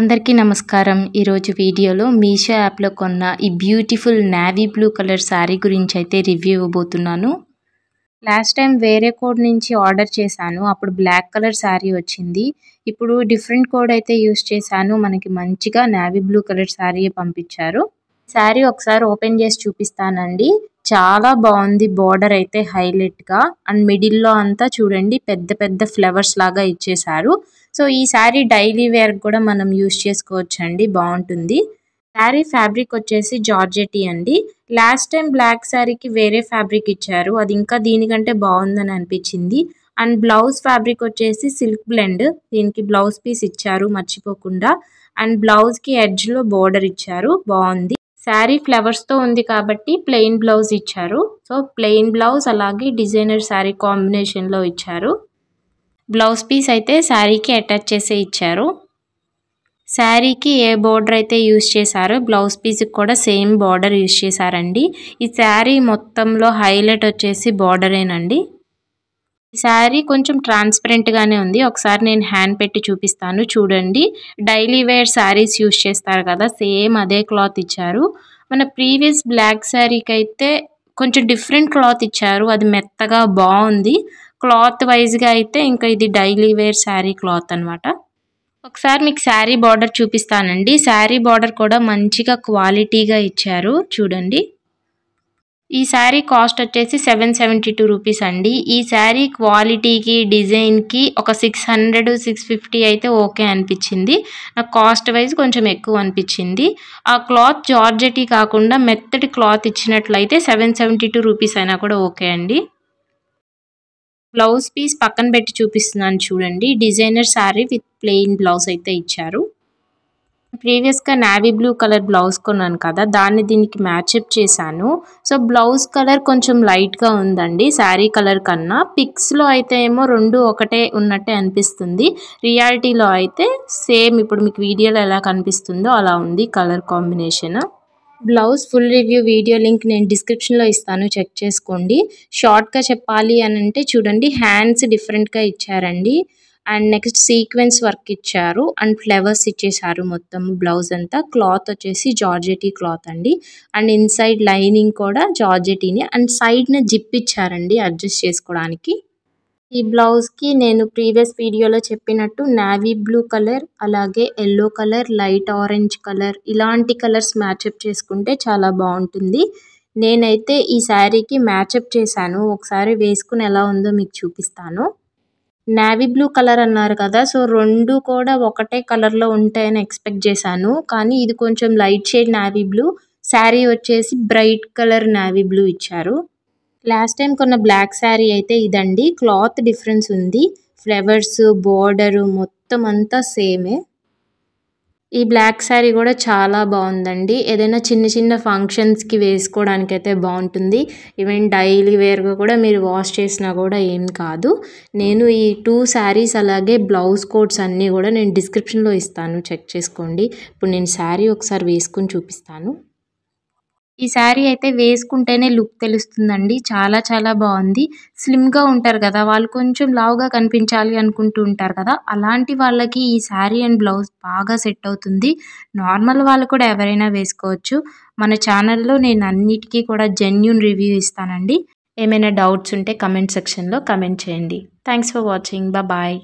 అందరికీ నమస్కారం ఈరోజు వీడియోలో మీషో యాప్లో కొన్న ఈ beautiful navy blue colour sari గురించి అయితే రివ్యూ ఇవ్వబోతున్నాను లాస్ట్ టైం వేరే కోడ్ నుంచి ఆర్డర్ చేశాను అప్పుడు బ్లాక్ కలర్ శారీ వచ్చింది ఇప్పుడు డిఫరెంట్ కోడ్ అయితే యూస్ చేశాను మనకి మంచిగా నావీ బ్లూ కలర్ శారీ పంపించారు శారీ ఒకసారి ఓపెన్ చేసి చూపిస్తానండి చాలా బాగుంది బార్డర్ అయితే హైలైట్గా అండ్ మిడిల్లో అంతా చూడండి పెద్ద పెద్ద ఫ్లవర్స్ లాగా ఇచ్చేశారు సో ఈ శారీ డైలీ వేర్ కూడా మనం యూస్ చేసుకోవచ్చు అండి బాగుంటుంది శారీ ఫ్యాబ్రిక్ వచ్చేసి జార్జెటీ అండి లాస్ట్ టైం బ్లాక్ శారీకి వేరే ఫ్యాబ్రిక్ ఇచ్చారు అది ఇంకా దీనికంటే బాగుందని అనిపించింది అండ్ బ్లౌజ్ ఫ్యాబ్రిక్ వచ్చేసి సిల్క్ బ్లెండ్ దీనికి బ్లౌజ్ పీస్ ఇచ్చారు మర్చిపోకుండా అండ్ బ్లౌజ్కి ఎడ్జ్లో బోర్డర్ ఇచ్చారు బాగుంది శారీ ఫ్లవర్స్తో ఉంది కాబట్టి ప్లెయిన్ బ్లౌజ్ ఇచ్చారు సో ప్లెయిన్ బ్లౌజ్ అలాగే డిజైనర్ శారీ కాంబినేషన్లో ఇచ్చారు బ్లౌజ్ పీస్ అయితే శారీకి అటాచ్ చేసే ఇచ్చారు శారీకి ఏ బోర్డర్ అయితే యూజ్ చేశారో బ్లౌజ్ పీస్కి కూడా సేమ్ బార్డర్ యూజ్ చేశారండి ఈ శారీ మొత్తంలో హైలైట్ వచ్చేసి బార్డరేనండి ఈ శారీ కొంచెం ట్రాన్స్పరెంట్గానే ఉంది ఒకసారి నేను హ్యాండ్ పెట్టి చూపిస్తాను చూడండి డైలీ వేర్ శారీస్ యూజ్ చేస్తారు కదా సేమ్ అదే క్లాత్ ఇచ్చారు మన ప్రీవియస్ బ్లాక్ శారీకి అయితే కొంచెం డిఫరెంట్ క్లాత్ ఇచ్చారు అది మెత్తగా బాగుంది క్లాత్ వైజ్గా అయితే ఇంకా ఇది డైలీ వేర్ శారీ క్లాత్ అనమాట ఒకసారి మీకు శారీ బార్డర్ చూపిస్తానండి శారీ బార్డర్ కూడా మంచిగా క్వాలిటీగా ఇచ్చారు చూడండి ఈ శారీ కాస్ట్ వచ్చేసి సెవెన్ సెవెంటీ టూ రూపీస్ అండి ఈ శారీ క్వాలిటీకి డిజైన్కి ఒక సిక్స్ హండ్రెడ్ సిక్స్ ఫిఫ్టీ అయితే ఓకే అనిపించింది నాకు కాస్ట్ వైజ్ కొంచెం ఎక్కువ అనిపించింది ఆ క్లాత్ జార్జెటీ కాకుండా మెత్తటి క్లాత్ ఇచ్చినట్లయితే సెవెన్ సెవెంటీ టూ రూపీస్ అయినా కూడా ఓకే అండి బ్లౌజ్ పీస్ పక్కన పెట్టి చూపిస్తున్నాను చూడండి designer sari with plain blouse అయితే ఇచ్చారు ప్రీవియస్గా నావీ బ్లూ కలర్ బ్లౌజ్ కొన్నాను కదా దాన్ని దీనికి మ్యాచప్ చేశాను సో బ్లౌజ్ కలర్ కొంచెం లైట్గా ఉందండి శారీ కలర్ కన్నా పిక్స్లో అయితే ఏమో రెండు ఒకటే ఉన్నట్టే అనిపిస్తుంది రియాలిటీలో అయితే సేమ్ ఇప్పుడు మీకు వీడియోలో ఎలా కనిపిస్తుందో అలా ఉంది colour combination blouse full review video link నేను డిస్క్రిప్షన్లో ఇస్తాను చెక్ చేసుకోండి షార్ట్గా చెప్పాలి అని అంటే చూడండి హ్యాండ్స్ డిఫరెంట్గా ఇచ్చారండి అండ్ నెక్స్ట్ సీక్వెన్స్ వర్క్ ఇచ్చారు అండ్ ఫ్లవర్స్ ఇచ్చేసారు మొత్తం బ్లౌజ్ అంతా క్లాత్ వచ్చేసి జార్జెటీ క్లాత్ అండి అండ్ ఇన్సైడ్ లైనింగ్ కూడా జార్జెటీని అండ్ సైడ్న జిప్ ఇచ్చారండి అడ్జస్ట్ చేసుకోవడానికి ఈ బ్లౌజ్కి నేను ప్రీవియస్ వీడియోలో చెప్పినట్టు నావీ బ్లూ కలర్ అలాగే yellow colour light orange colour ఇలాంటి కలర్స్ మ్యాచప్ చేసుకుంటే చాలా బాగుంటుంది నేనైతే ఈ శారీకి మ్యాచప్ చేశాను ఒకసారి వేసుకుని ఎలా ఉందో మీకు చూపిస్తాను నావీ బ్లూ కలర్ అన్నారు కదా సో రెండు కూడా ఒకటే కలర్లో ఉంటాయని ఎక్స్పెక్ట్ చేశాను కానీ ఇది కొంచెం light shade navy blue sari వచ్చేసి బ్రైట్ కలర్ నావీ బ్లూ ఇచ్చారు లాస్ట్ టైం కొన్న బ్లాక్ శారీ అయితే ఇదండి క్లాత్ డిఫరెన్స్ ఉంది ఫ్లవర్స్ బోర్డరు మొత్తం అంతా సేమే ఈ బ్లాక్ శారీ కూడా చాలా బాగుందండి ఏదైనా చిన్న చిన్న ఫంక్షన్స్కి వేసుకోవడానికి అయితే బాగుంటుంది ఈవెన్ డైలీ వేర్గా కూడా మీరు వాష్ చేసినా కూడా ఏం కాదు నేను ఈ టూ శారీస్ అలాగే బ్లౌజ్ కోట్స్ అన్నీ కూడా నేను డిస్క్రిప్షన్లో ఇస్తాను చెక్ చేసుకోండి ఇప్పుడు నేను శారీ ఒకసారి వేసుకొని చూపిస్తాను ఈ శారీ అయితే వేసుకుంటేనే లుక్ తెలుస్తుందండి చాలా చాలా బాగుంది స్లిమ్గా ఉంటారు కదా వాళ్ళు కొంచెం లావుగా కనిపించాలి అనుకుంటూ ఉంటారు కదా అలాంటి వాళ్ళకి ఈ శారీ అండ్ బ్లౌజ్ బాగా సెట్ అవుతుంది నార్మల్ వాళ్ళు కూడా ఎవరైనా వేసుకోవచ్చు మన ఛానల్లో నేను అన్నిటికీ కూడా జెన్యున్ రివ్యూ ఇస్తానండి ఏమైనా డౌట్స్ ఉంటే కమెంట్ సెక్షన్లో కమెంట్ చేయండి థ్యాంక్స్ ఫర్ వాచింగ్ బాయ్